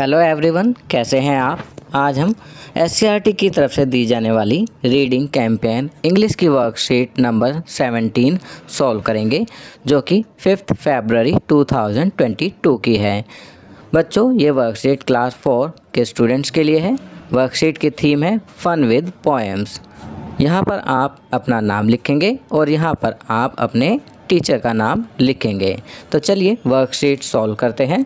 Hello everyone कैसे हैं आप आज हम एस की तरफ से दी जाने वाली रीडिंग कैंपेन इंग्लिश की वर्कशीट नंबर 17 सॉल्व करेंगे जो कि फिफ्थ फेबररी 2022 की है बच्चों ये वर्कशीट क्लास फोर के स्टूडेंट्स के लिए है वर्कशीट की थीम है फ़न विद पोएम्स यहाँ पर आप अपना नाम लिखेंगे और यहाँ पर आप अपने टीचर का नाम लिखेंगे तो चलिए वर्कशीट सॉल्व करते हैं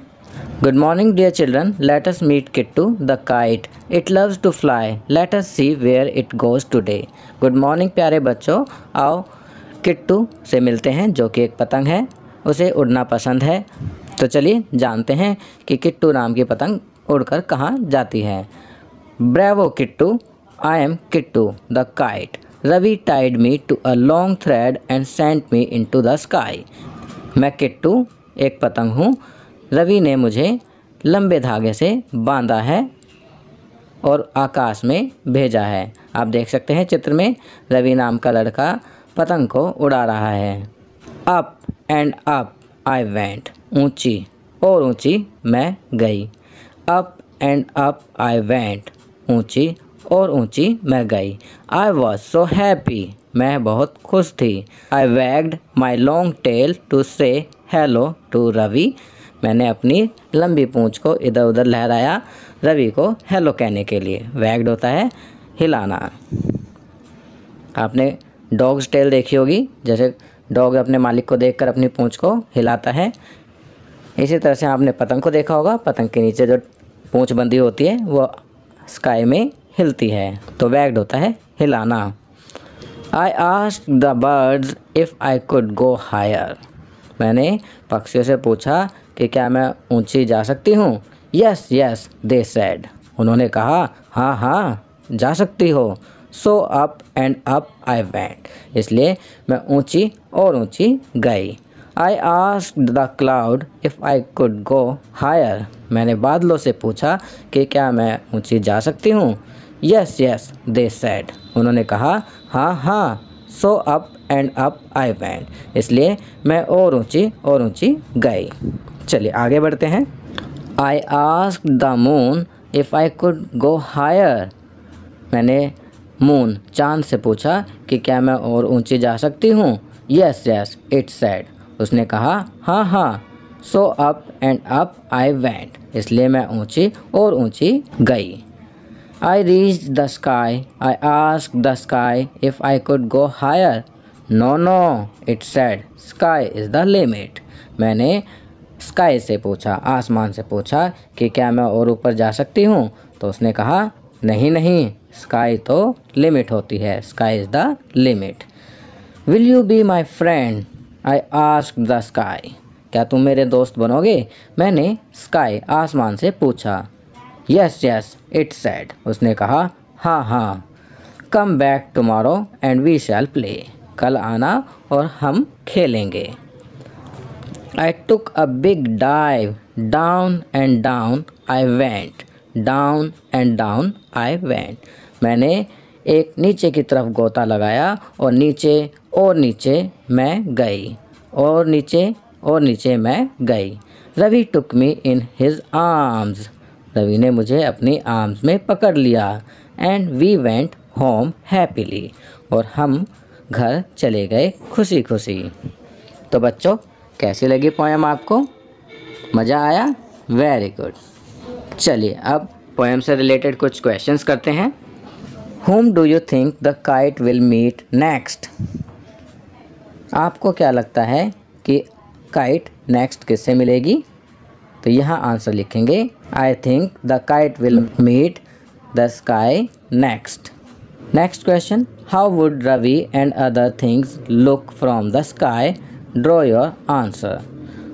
Good morning dear children, let us meet Kittu the kite. It loves to fly. Let us see where it goes today. Good morning प्यारे बच्चों आओ किट्टू से मिलते हैं जो कि एक पतंग है उसे उड़ना पसंद है तो चलिए जानते हैं कि किट्टू नाम की पतंग उड़कर कहाँ जाती है bravo Kittu I am Kittu the kite Ravi tied me to a long thread and sent me into the sky मैं किट्टू एक पतंग हूँ रवि ने मुझे लंबे धागे से बांधा है और आकाश में भेजा है आप देख सकते हैं चित्र में रवि नाम का लड़का पतंग को उड़ा रहा है up and up I went ऊंची और ऊंची मैं गई up and up I went ऊंची और ऊंची मैं गई आई वॉज सो हैप्पी मैं बहुत खुश थी I wagged my long tail to say hello to Ravi मैंने अपनी लंबी पूंछ को इधर उधर लहराया रवि को हेलो कहने के लिए वैग्ड होता है हिलाना आपने डॉग्स टेल देखी होगी जैसे डॉग अपने मालिक को देखकर अपनी पूंछ को हिलाता है इसी तरह से आपने पतंग को देखा होगा पतंग के नीचे जो पूंछ बंदी होती है वो स्काई में हिलती है तो वैग्ड होता है हिलाना I ask the birds if I could go higher मैंने पक्षियों से पूछा कि क्या मैं ऊंची जा सकती हूँ यस यस दे सैड उन्होंने कहा हाँ हाँ जा सकती हो so up and up I went इसलिए मैं ऊंची और ऊंची गई I ask the cloud if I could go higher मैंने बादलों से पूछा कि क्या मैं ऊंची जा सकती हूँ यस यस दे सैड उन्होंने कहा हाँ हाँ so up and up I went इसलिए मैं और ऊंची और ऊंची गई चलिए आगे बढ़ते हैं I ask the moon if I could go higher मैंने मून चांद से पूछा कि क्या मैं और ऊंची जा सकती हूँ यस यस इट सैड उसने कहा हाँ हाँ so up and up I went इसलिए मैं ऊंची और ऊंची गई I reach the sky I ask the sky if I could go higher no no it said sky is the limit मैंने स्काई से पूछा आसमान से पूछा कि क्या मैं और ऊपर जा सकती हूँ तो उसने कहा नहीं नहीं स्काई तो लिमिट होती है sky is the limit will you be my friend I ask the sky क्या तुम मेरे दोस्त बनोगे मैंने स्काई आसमान से पूछा यस यस इट सेड उसने कहा हाँ हाँ come back tomorrow and we shall play कल आना और हम खेलेंगे I took a big dive. Down and down I went. Down and down I went. मैंने एक नीचे की तरफ गोता लगाया और नीचे और नीचे मैं गई और नीचे और नीचे मैं गई Ravi took me in his arms Ravi ने मुझे अपनी आर्म्स में पकड़ लिया and we went home happily और हम घर चले गए खुशी खुशी तो बच्चों कैसे लगी पोएम आपको मज़ा आया वेरी गुड चलिए अब पोएम से रिलेटेड कुछ क्वेश्चंस करते हैं whom do you think the kite will meet next आपको क्या लगता है कि काइट नेक्स्ट किससे मिलेगी तो यहाँ आंसर लिखेंगे I think the kite will meet the sky next next question how would Ravi and other things look from the sky draw your answer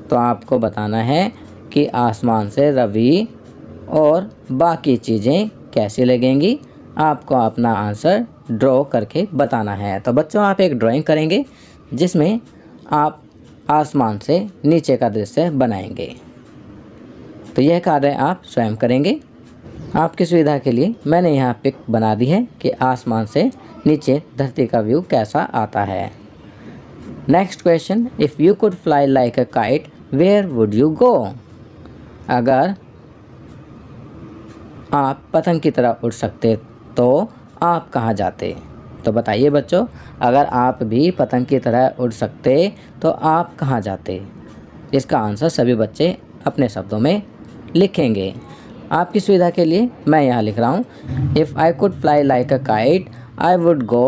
तो आपको बताना है कि आसमान से रवि और बाकी चीज़ें कैसी लगेंगी आपको अपना आंसर ड्रॉ करके बताना है तो बच्चों आप एक ड्राइंग करेंगे जिसमें आप आसमान से नीचे का दृश्य बनाएंगे तो यह कार्य आप स्वयं करेंगे आपकी सुविधा के लिए मैंने यहाँ पिक बना दी है कि आसमान से नीचे धरती का व्यू कैसा आता है next question if you could fly like a kite where would you go अगर आप पतंग की तरह उड़ सकते तो आप कहाँ जाते तो बताइए बच्चों अगर आप भी पतंग की तरह उड़ सकते तो आप कहाँ जाते इसका आंसर सभी बच्चे अपने शब्दों में लिखेंगे आपकी सुविधा के लिए मैं यहाँ लिख रहा हूँ if I could fly like a kite I would go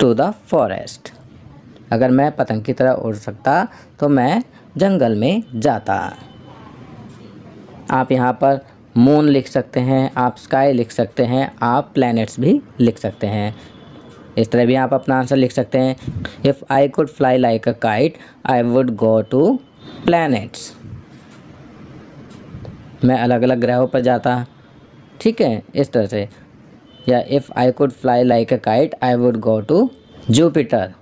to the forest अगर मैं पतंग की तरह उड़ सकता तो मैं जंगल में जाता आप यहाँ पर मून लिख सकते हैं आप स्काई लिख सकते हैं आप प्लैनेट्स भी लिख सकते हैं इस तरह भी आप अपना आंसर लिख सकते हैं if I could fly like a kite I would go to planets मैं अलग अलग ग्रहों पर जाता ठीक है इस तरह से या if I could fly like a kite I would go to Jupiter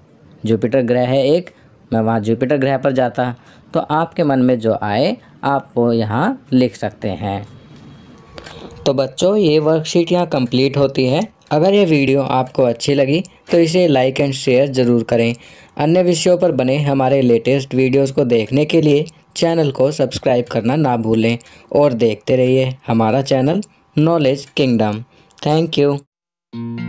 Jupiter ग्रह है एक मैं वहाँ जुपिटर ग्रह पर जाता तो आपके मन में जो आए आप वो यहाँ लिख सकते हैं तो बच्चों ये वर्कशीट यहाँ कंप्लीट होती है अगर ये वीडियो आपको अच्छी लगी तो इसे लाइक एंड शेयर ज़रूर करें अन्य विषयों पर बने हमारे लेटेस्ट वीडियोस को देखने के लिए चैनल को सब्सक्राइब करना ना भूलें और देखते रहिए हमारा channel knowledge kingdom thank you